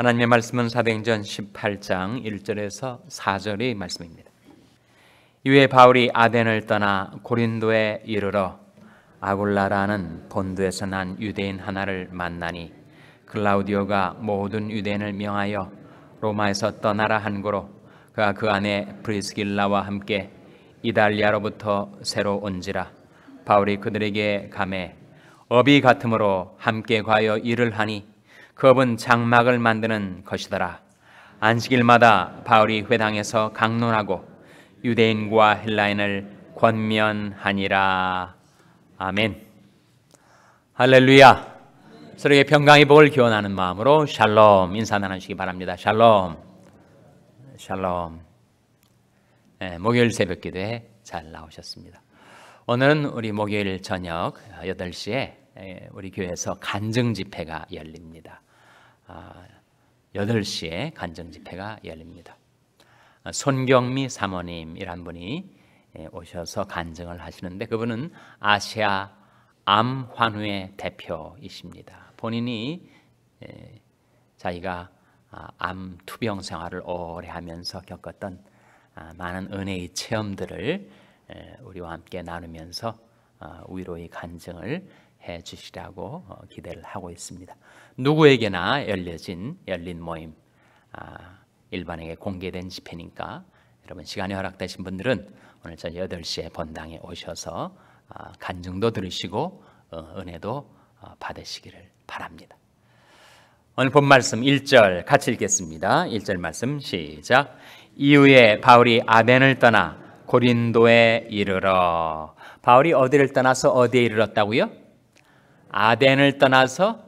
하나님의 말씀은 사도행전 18장 1절에서 4절의 말씀입니다. 이에 바울이 아덴을 떠나 고린도에 이르러 아굴라라는 본드에서 난 유대인 하나를 만나니 클라우디오가 모든 유대인을 명하여 로마에서 떠나라 한 거로 그가 그 안에 브리스길라와 함께 이달리아로부터 새로 온지라 바울이 그들에게 감해 업이 같으므로 함께 과여 일을 하니 그 업은 장막을 만드는 것이더라. 안식일마다 바울이 회당에서 강론하고 유대인과 헬라인을 권면하니라. 아멘. 할렐루야. 서로의 평강의 복을 기원하는 마음으로 샬롬 인사 나누시기 바랍니다. 샬롬. 샬롬. 네, 목요일 새벽 기도에 잘 나오셨습니다. 오늘은 우리 목요일 저녁 8시에 예, 우리 교회에서 간증 집회가 열립니다. 8시에 아, 간증 집회가 열립니다. 아, 손경미 사모님이란 분이 예, 오셔서 간증을 하시는데 그분은 아시아 암 환우의 대표이십니다. 본인이 예, 자기가 아, 암 투병 생활을 오래 하면서 겪었던 많은 은혜의 체험들을 예, 우리와 함께 나누면서 위로의 간증을 해 주시라고 어, 기대를 하고 있습니다. 누구에게나 열려진 열린 모임 아, 일반에게 공개된 집회니까 여러분 시간이 허락되신 분들은 오늘 저녁 8시에 본당에 오셔서 아, 간증도 들으시고 어, 은혜도 어, 받으시기를 바랍니다. 오늘 본 말씀 1절 같이 읽겠습니다. 1절 말씀 시작. 이후에 바울이 아벤을 떠나 고린도에 이르러 바울이 어디를 떠나서 어디에 이르렀다고요? 아덴을 떠나서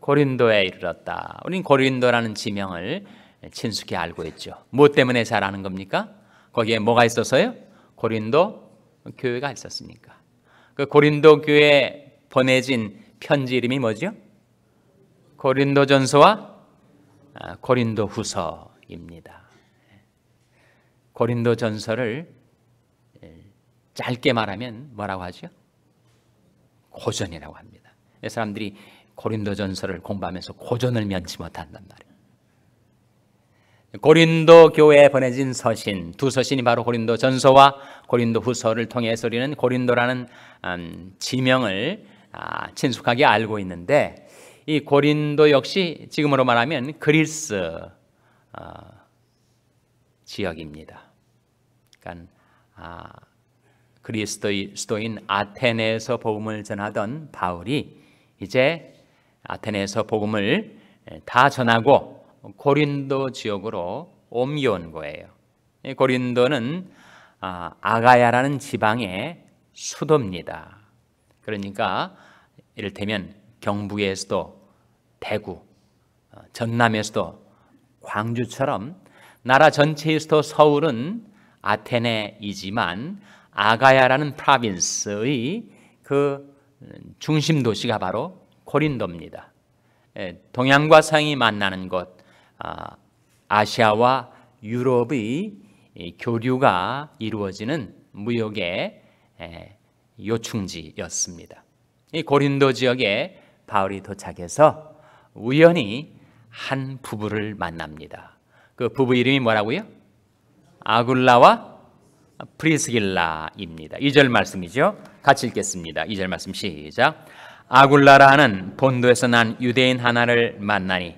고린도에 이르렀다. 우린 고린도라는 지명을 친숙히 알고 있죠. 무엇 뭐 때문에 잘 아는 겁니까? 거기에 뭐가 있어서요? 고린도 교회가 있었으니까. 그 고린도 교회에 보내진 편지 이름이 뭐죠? 고린도전서와 아, 고린도후서입니다. 고린도전서를 짧게 말하면 뭐라고 하죠? 고전이라고 합니다. 사람들이 고린도전설을 공부하면서 고전을 면치 못한단 말이에요. 고린도 교회에 보내진 서신, 두 서신이 바로 고린도 전서와 고린도 후서를 통해서 우리는 고린도라는 음, 지명을 아, 친숙하게 알고 있는데 이 고린도 역시 지금으로 말하면 그리스 어, 지역입니다. 그러니까 아, 그리스도인 아테네에서 복음을 전하던 바울이 이제 아테네에서 복음을 다 전하고 고린도 지역으로 옮겨온 거예요. 고린도는 아, 아가야라는 지방의 수도입니다. 그러니까 이를테면 경북의 수도, 대구, 어, 전남의 수도, 광주처럼 나라 전체의 수도 서울은 아테네이지만 아가야라는 프라빈스의 그 중심 도시가 바로 고린도입니다. 예, 동양과 서이 만나는 곳, 아, 아시아와 유럽의 교류가 이루어지는 무역의 예, 요충지였습니다. 이 고린도 지역에 바울이 도착해서 우연히 한 부부를 만납니다. 그 부부 이름이 뭐라고요? 아굴라와 프리스길라입니다. 2절 말씀이죠. 같이 읽겠습니다. 2절 말씀 시작. 아굴라라는 본도에서 난 유대인 하나를 만나니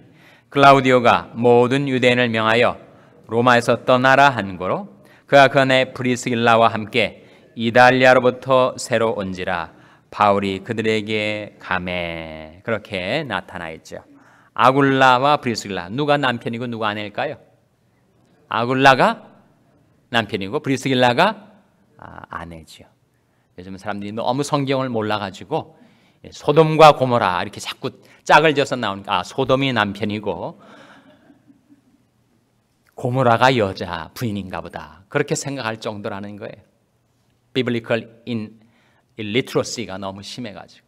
클라우디오가 모든 유대인을 명하여 로마에서 떠나라 한 거로 그가 그네 프리스길라와 함께 이달리아로부터 새로 온지라 바울이 그들에게 감해 그렇게 나타나 있죠. 아굴라와 브리스길라 누가 남편이고 누가 아내일까요? 아굴라가 남편이고 브리스길라가 아, 아내지요. 요즘 사람들이 너무 성경을 몰라가지고 예, 소돔과 고모라 이렇게 자꾸 짝을 지어서 나오니까 아, 소돔이 남편이고 고모라가 여자 부인인가 보다 그렇게 생각할 정도라는 거예요. 비블리컬 인 리트로시가 너무 심해가지고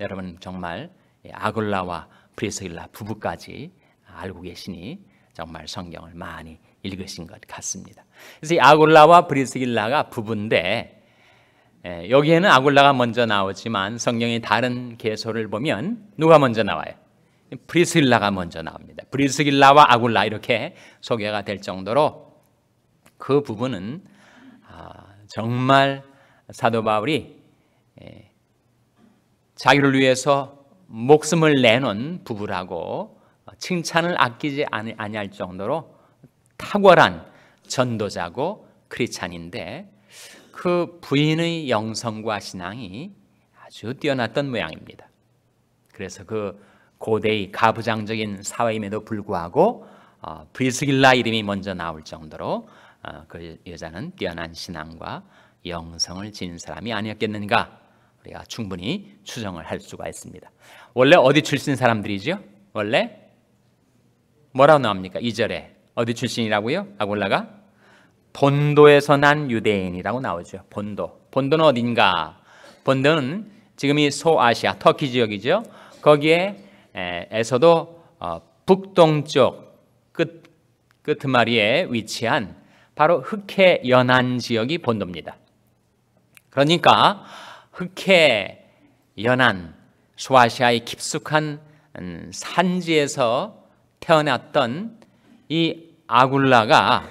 여러분 정말 예, 아굴라와 브리스길라 부부까지 알고 계시니 정말 성경을 많이 읽으신 것 같습니다. 그래서 이 아굴라와 브리스길라가 부부인데 예, 여기에는 아굴라가 먼저 나오지만 성경의 다른 개소를 보면 누가 먼저 나와요? 브리스길라가 먼저 나옵니다. 브리스길라와 아굴라 이렇게 소개가 될 정도로 그 부분은 아, 정말 사도 바울이 예, 자기를 위해서 목숨을 내놓은 부부라고 칭찬을 아끼지 아니할 정도로 탁월한 전도자고 크리찬인데 그 부인의 영성과 신앙이 아주 뛰어났던 모양입니다. 그래서 그 고대의 가부장적인 사회임에도 불구하고 브리스길라 어, 이름이 먼저 나올 정도로 어, 그 여자는 뛰어난 신앙과 영성을 지닌 사람이 아니었겠는가 우리가 충분히 추정을 할 수가 있습니다. 원래 어디 출신 사람들이죠? 원래 뭐라고 나옵니까? 2절에 어디 출신이라고요? 아골라가 본도에서 난 유대인이라고 나오죠. 본도. 본도는 어딘가? 본도는 지금이 소아시아, 터키 지역이죠. 거기에에서도 어, 북동쪽 끝, 끝마리에 위치한 바로 흑해 연안 지역이 본도입니다. 그러니까 흑해 연안, 소아시아의 깊숙한 음, 산지에서 태어났던 이 아굴라가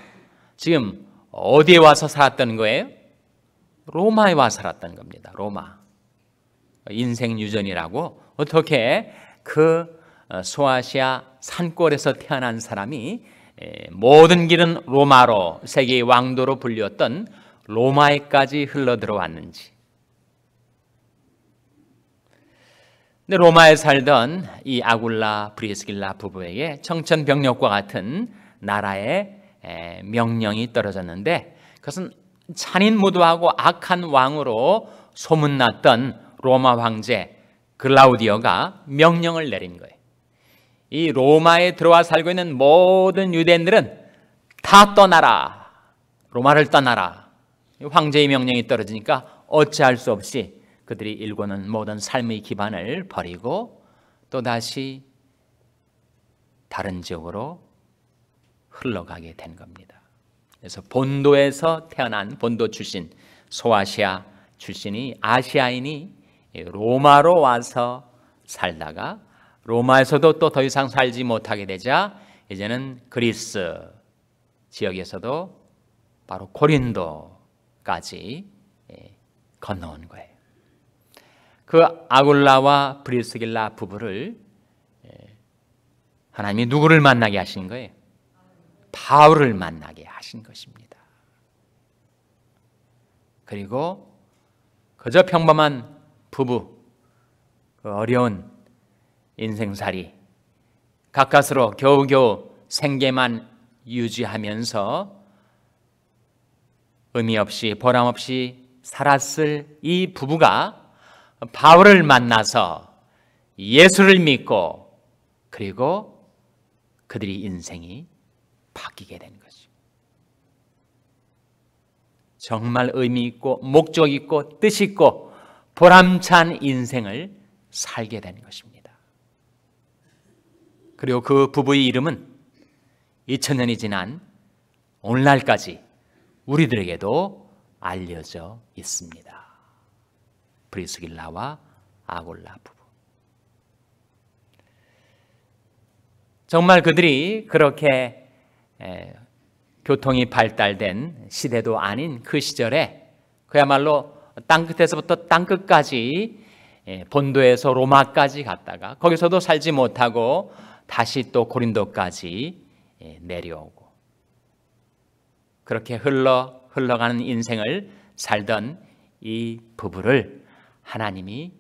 지금 어디에 와서 살았다는 거예요? 로마에 와 살았다는 겁니다. 로마. 인생 유전이라고 어떻게 그 어, 소아시아 산골에서 태어난 사람이 모든 길은 로마로 세계의 왕도로 불렸던 로마에까지 흘러 들어왔는지 근데 네, 로마에 살던 이 아굴라 브리스길라 부부에게 청천벽력과 같은 나라의 명령이 떨어졌는데 그것은 잔인 무도하고 악한 왕으로 소문났던 로마 황제 글라우디어가 명령을 내린 거예요. 이 로마에 들어와 살고 있는 모든 유대인들은 다 떠나라. 로마를 떠나라. 황제의 명령이 떨어지니까 어찌할 수 없이 그들이 일구는 모든 삶의 기반을 버리고 또 다시 다른 지역으로 흘러가게 된 겁니다. 그래서 본도에서 태어난 본도 출신 소아시아 출신이 아시아인이 로마로 와서 살다가 로마에서도 또 더 이상 살지 못하게 되자 이제는 그리스 지역에서도 바로 고린도까지 예, 건너온 거예요. 그 아굴라와 브리스길라 부부를 예, 하나님이 누구를 만나게 하신 거예요? 바울을 만나게 하신 것입니다. 그리고 그저 평범한 부부, 그 어려운 인생살이, 가까스로 겨우겨우 생계만 유지하면서 의미 없이 보람 없이 살았을 이 부부가 바울을 만나서 예수를 믿고 그리고 그들이 인생이 바뀌게 된 거죠. 정말 의미 있고 목적 있고 뜻 있고 보람찬 인생을 살게 된 것입니다. 그리고 그 부부의 이름은 2000년이 지난 오늘날까지 우리들에게도 알려져 있습니다. 브리스길라와 아골라 부부. 정말 그들이 그렇게 교통이 발달된 시대도 아닌 그 시절에 그야말로 땅끝에서부터 땅끝까지 본도에서 로마까지 갔다가 거기서도 살지 못하고 다시 또 고린도까지 내려오고 그렇게 흘러 흘러가는 인생을 살던 이 부부를 하나님이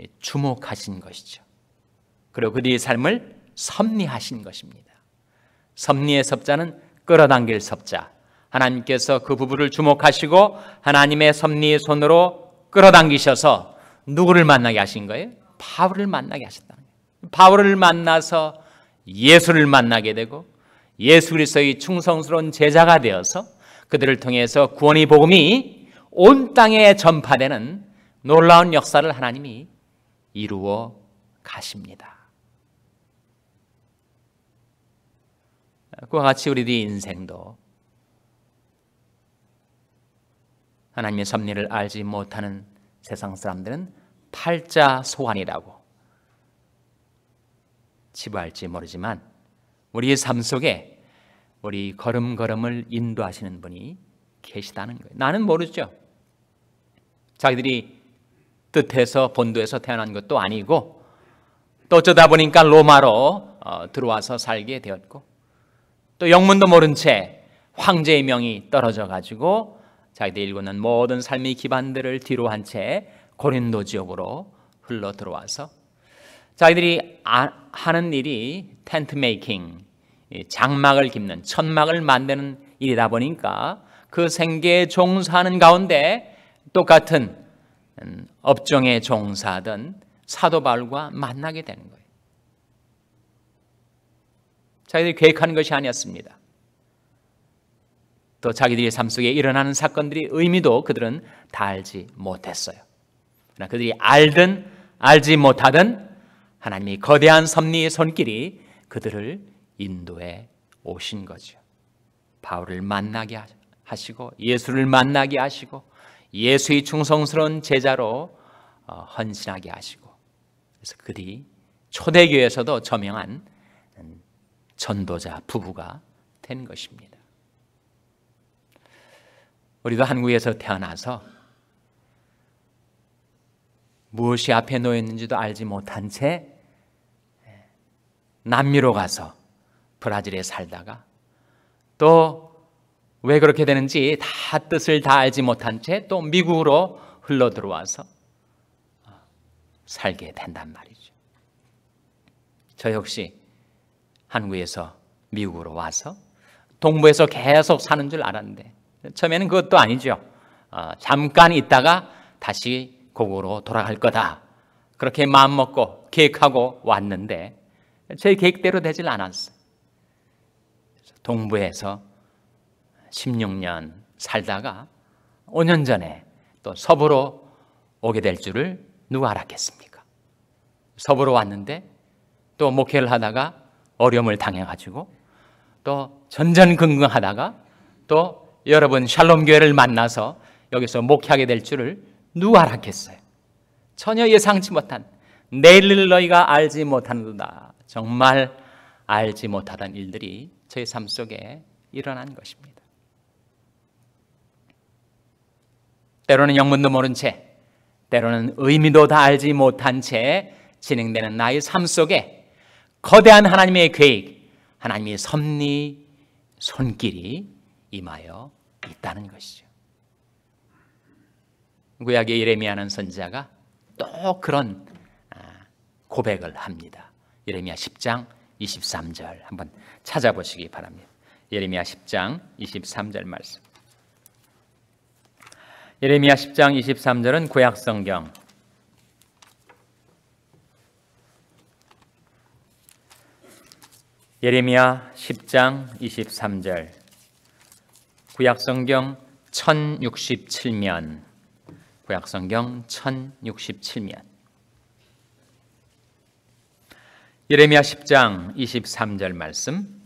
예, 주목하신 것이죠. 그리고 그들의 삶을 섭리하신 것입니다. 섭리의 섭자는 끌어당길 섭자. 하나님께서 그 부부를 주목하시고 하나님의 섭리의 손으로 끌어당기셔서 누구를 만나게 하신 거예요? 바울을 만나게 하셨다. 바울을 만나서 예수를 만나게 되고 예수 그리스도의 충성스러운 제자가 되어서 그들을 통해서 구원의 복음이 온 땅에 전파되는 놀라운 역사를 하나님이 이루어 가십니다. 그와 같이 우리들의 인생도 하나님의 섭리를 알지 못하는 세상 사람들은 팔자 소환이라고 치부할지 모르지만 우리의 삶 속에 우리 걸음걸음을 인도하시는 분이 계시다는 거예요. 나는 모르죠. 자기들이 뜻해서 본도에서 태어난 것도 아니고 또 어쩌다 보니까 로마로 어, 들어와서 살게 되었고 또 영문도 모른 채 황제의 명이 떨어져 가지고 자기들 일구는 모든 삶의 기반들을 뒤로 한 채 고린도 지역으로 흘러 들어와서 자기들이 아, 하는 일이 텐트 메이킹, 장막을 깁는 천막을 만드는 일이다 보니까 그 생계에 종사하는 가운데 똑같은 음, 업종에 종사하던 사도 바울과 만나게 되는 거예요. 자기들이 계획하는 것이 아니었습니다. 또 자기들의 삶 속에 일어나는 사건들의 의미도 그들은 다 알지 못했어요. 그러나 그들이 알든 알지 못하든 하나님이 거대한 섭리의 손길이 그들을 인도해 오신 거죠. 바울을 만나게 하시고 예수를 만나게 하시고 예수의 충성스러운 제자로 어, 헌신하게 하시고 그래서 그리 초대교회에서도 저명한 음, 전도자 부부가 된 것입니다. 우리도 한국에서 태어나서 무엇이 앞에 놓여 는지도 알지 못한 채 예, 남미로 가서 브라질에 살다가 또왜 그렇게 되는지 다 뜻을 다 알지 못한 채 또 미국으로 흘러 들어와서 아, 살게 된단 말이죠. 저 역시 한국에서 미국으로 와서 동부에서 계속 사는 줄 알았는데 처음에는 그것도 아니죠. 어, 잠깐 있다가 다시 고국으로 돌아갈 거다. 그렇게 마음 먹고 계획하고 왔는데 제 계획대로 되질 않았어요. 동부에서 16년 살다가 5년 전에 또 서부로 오게 될 줄을 누가 알았겠습니까? 서부로 왔는데 또 목회를 하다가 어려움을 당해가지고 또 전전긍긍하다가 또 여러분 샬롬 교회를 만나서 여기서 목회하게 될 줄을 누가 알았겠어요? 전혀 예상치 못한 내일을 너희가 알지 못하다 정말 알지 못하던 일들이 저희 삶 속에 일어난 것입니다. 때로는 영문도 모른 채, 때로는 의미도 다 알지 못한 채 진행되는 나의 삶 속에 거대한 하나님의 계획, 하나님의 섭리, 손길이 임하여 있다는 것이죠. 구약의 예레미야는 선자가또 그런 아, 고백을 합니다. 예레미야 10장 23절 한번 찾아보시기 바랍니다. 예레미야 10장 23절 말씀. 예레미야 10장 23절은 구약 성경. 예레미야 10장 23절. 구약 성경 1067면. 구약 성경 1067면. 예레미야 10장 23절 말씀.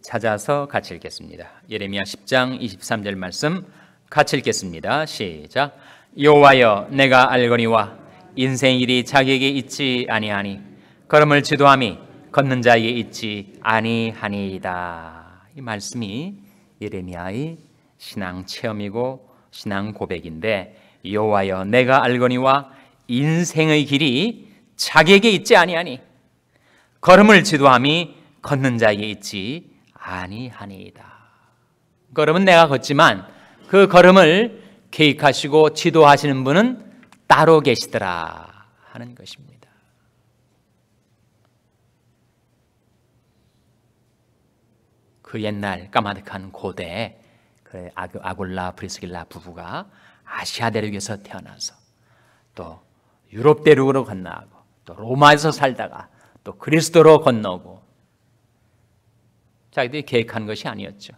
찾아서 같이 읽겠습니다. 예레미야 10장 23절 말씀. 같이 읽겠습니다. 시작. 여호와여 내가 알거니와 인생 일이 자기에게 있지 아니하니 걸음을 지도함이 걷는 자에게 있지 아니하니이다. 이 말씀이 예레미야의 신앙 체험이고 신앙 고백인데 여호와여 내가 알거니와 인생의 길이 자기에게 있지 아니하니 걸음을 지도함이 걷는 자에게 있지 아니하니이다. 걸음은 내가 걷지만 그 걸음을 계획하시고 지도하시는 분은 따로 계시더라 하는 것입니다. 그 옛날 까마득한 고대 그 아굴라 브리스길라 부부가 아시아 대륙에서 태어나서 또 유럽 대륙으로 건너가고 또 로마에서 살다가 또 그리스도로 건너고 자기들이 계획한 것이 아니었죠.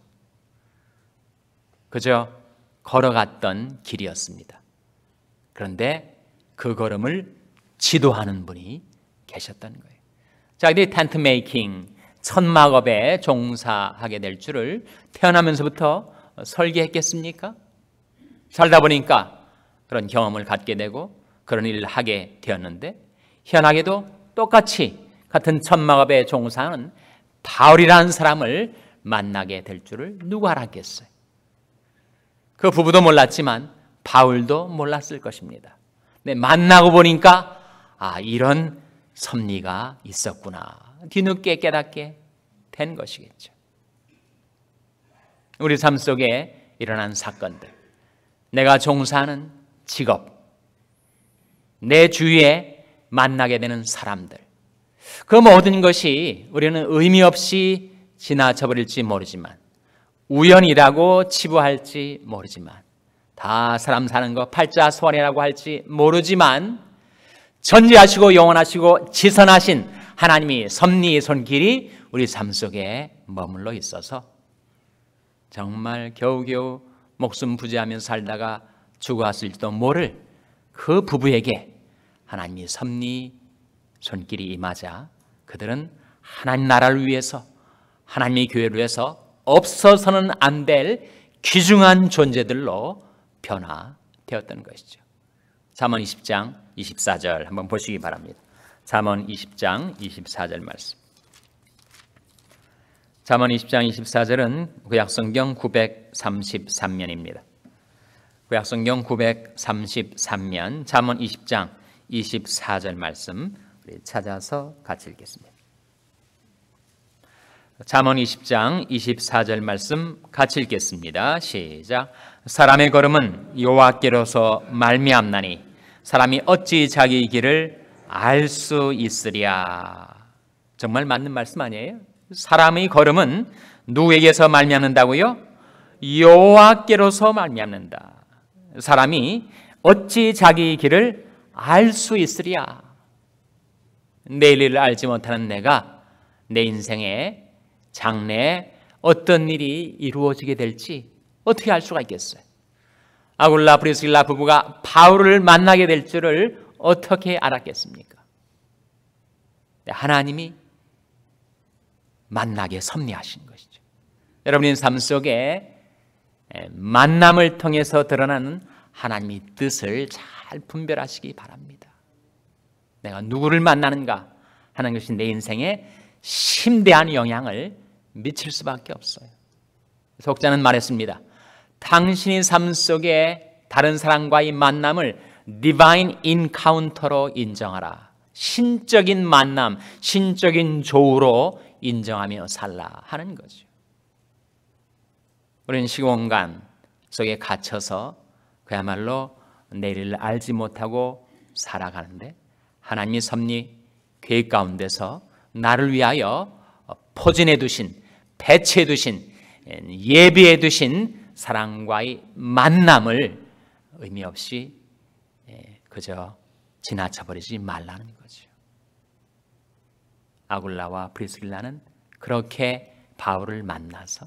그저 걸어갔던 길이었습니다. 그런데 그 걸음을 지도하는 분이 계셨다는 거예요. 자, 이 텐트 메이킹, 천막업에 종사하게 될 줄을 태어나면서부터 설계했겠습니까? 살다 보니까 그런 경험을 갖게 되고 그런 일을 하게 되었는데 현하게도 똑같이 같은 천막업에 종사하는 바울이라는 사람을 만나게 될 줄을 누가 알았겠어요? 그 부부도 몰랐지만 바울도 몰랐을 것입니다. 네, 만나고 보니까 아, 이런 섭리가 있었구나. 뒤늦게 깨닫게 된 것이겠죠. 우리 삶 속에 일어난 사건들, 내가 종사하는 직업, 내 주위에 만나게 되는 사람들, 그 모든 것이 우리는 의미 없이 지나쳐버릴지 모르지만 우연이라고 치부할지 모르지만 다 사람 사는 거 팔자 소원이라고 할지 모르지만 전지하시고 영원하시고 지선하신 하나님이 섭리의 손길이 우리 삶 속에 머물러 있어서 정말 겨우겨우 목숨 부지하며 살다가 죽어왔을지도 모를 그 부부에게 하나님이 섭리 손길이 임하자 그들은 하나님 나라를 위해서 하나님의 교회를 위해서 없어서는 안 될 귀중한 존재들로 변화되었던 것이죠. 잠언 20장 24절 한번 보시기 바랍니다. 잠언 20장 24절 말씀. 잠언 20장 24절은 구약성경 933면입니다. 구약성경 933면 잠언 20장 24절 말씀 우리 찾아서 같이 읽겠습니다. 잠언 20장 24절 말씀 같이 읽겠습니다. 시작. 사람의 걸음은 여호와께로서 말미암나니 사람이 어찌 자기 길을 알 수 있으랴. 정말 맞는 말씀 아니에요? 사람의 걸음은 누구에게서 말미암는다고요? 여호와께로서 말미암는다. 사람이 어찌 자기 길을 알 수 있으랴. 내일을 알지 못하는 내가 내 인생에 장래에 어떤 일이 이루어지게 될지 어떻게 알 수가 있겠어요? 아굴라 브리스길라 부부가 바울을 만나게 될 줄을 어떻게 알았겠습니까? 네, 하나님이 만나게 섭리하신 것이죠. 여러분의 삶 속에 만남을 통해서 드러나는 하나님의 뜻을 잘 분별하시기 바랍니다. 내가 누구를 만나는가 하는 것이 내 인생에 심대한 영향을 미칠 수밖에 없어요. 속자는 말했습니다. 당신의 삶 속에 다른 사람과의 만남을 디바인 인카운터로 인정하라. 신적인 만남, 신적인 조우로 인정하며 살라 하는 거죠. 우리는 시공간 속에 갇혀서 그야말로 내일을 알지 못하고 살아가는데 하나님의 섭리 계획 가운데서 나를 위하여 포진해 두신 배치해 두신 예비해 두신 사랑과의 만남을 의미 없이 예, 그저 지나쳐버리지 말라는 거죠. 아굴라와 브리스길라는 그렇게 바울을 만나서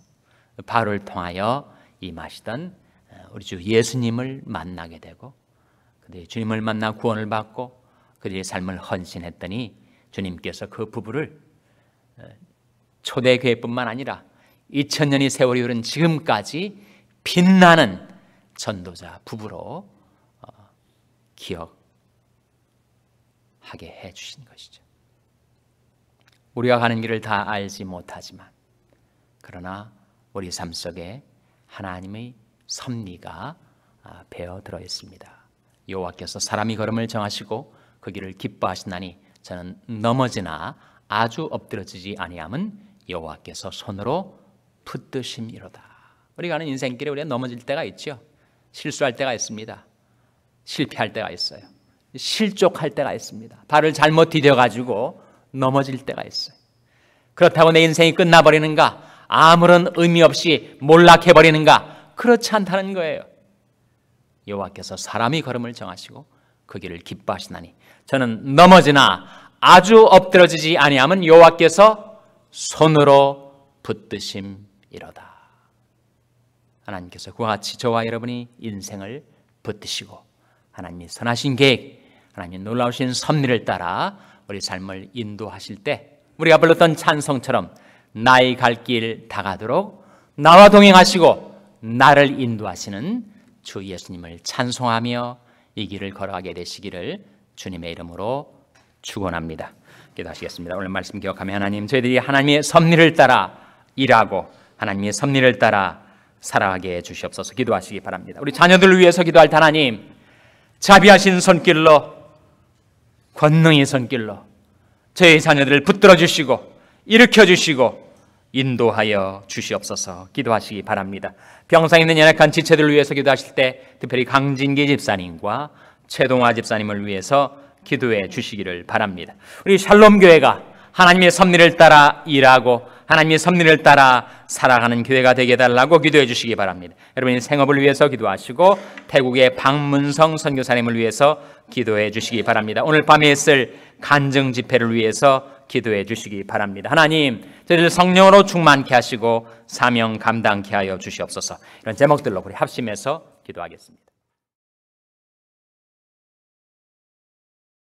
바울을 통하여 임하시던 어, 우리 주 예수님을 만나게 되고 그들이 주님을 만나 구원을 받고 그들의 삶을 헌신했더니 주님께서 그 부부를 어, 초대교회뿐만 아니라 2000년이 세월이 흐른 지금까지 빛나는 전도자 부부로 어, 기억하게 해 주신 것이죠. 우리가 가는 길을 다 알지 못하지만 그러나 우리 삶 속에 하나님의 섭리가 배어 아, 들어 있습니다. 여호와께서 사람이 걸음을 정하시고 그 길을 기뻐하시나니 저는 넘어지나 아주 엎드러지지 아니함은 여호와께서 손으로 붙드심이로다. 우리가 하는 인생길에 우리가 넘어질 때가 있죠. 실수할 때가 있습니다. 실패할 때가 있어요. 실족할 때가 있습니다. 발을 잘못 디뎌가지고 넘어질 때가 있어요. 그렇다고 내 인생이 끝나버리는가? 아무런 의미 없이 몰락해버리는가? 그렇지 않다는 거예요. 여호와께서 사람이 걸음을 정하시고 그 길을 기뻐하시나니 저는 넘어지나 아주 엎드러지지 아니하면 여호와께서 손으로 붙드심이로다. 하나님께서 그와 같이 저와 여러분이 인생을 붙드시고 하나님이 선하신 계획, 하나님이 놀라우신 섭리를 따라 우리 삶을 인도하실 때 우리가 불렀던 찬송처럼 나의 갈 길 다가도록 나와 동행하시고 나를 인도하시는 주 예수님을 찬송하며 이 길을 걸어가게 되시기를 주님의 이름으로 축원합니다. 기도하시겠습니다. 오늘 말씀 기억하며 하나님 저희들이 하나님의 섭리를 따라 일하고 하나님의 섭리를 따라 살아가게 해 주시옵소서 기도하시기 바랍니다. 우리 자녀들 위해서 기도할 하나님 자비하신 손길로 권능의 손길로 저희 자녀들을 붙들어 주시고 일으켜 주시고 인도하여 주시옵소서 기도하시기 바랍니다. 병상 있는 연약한 지체들을 위해서 기도하실 때 특별히 강진기 집사님과 최동화 집사님을 위해서 기도해 주시기를 바랍니다. 우리 샬롬 교회가 하나님의 섭리를 따라 일하고 하나님의 섭리를 따라 살아가는 교회가 되게 달라고 기도해 주시기 바랍니다. 여러분이 생업을 위해서 기도하시고 태국의 박문성 선교사님을 위해서 기도해 주시기 바랍니다. 오늘 밤에 있을 간증 집회를 위해서 기도해 주시기 바랍니다. 하나님, 저희를 성령으로 충만케 하시고 사명 감당케 하여 주시옵소서. 이런 제목들로 우리 합심해서 기도하겠습니다.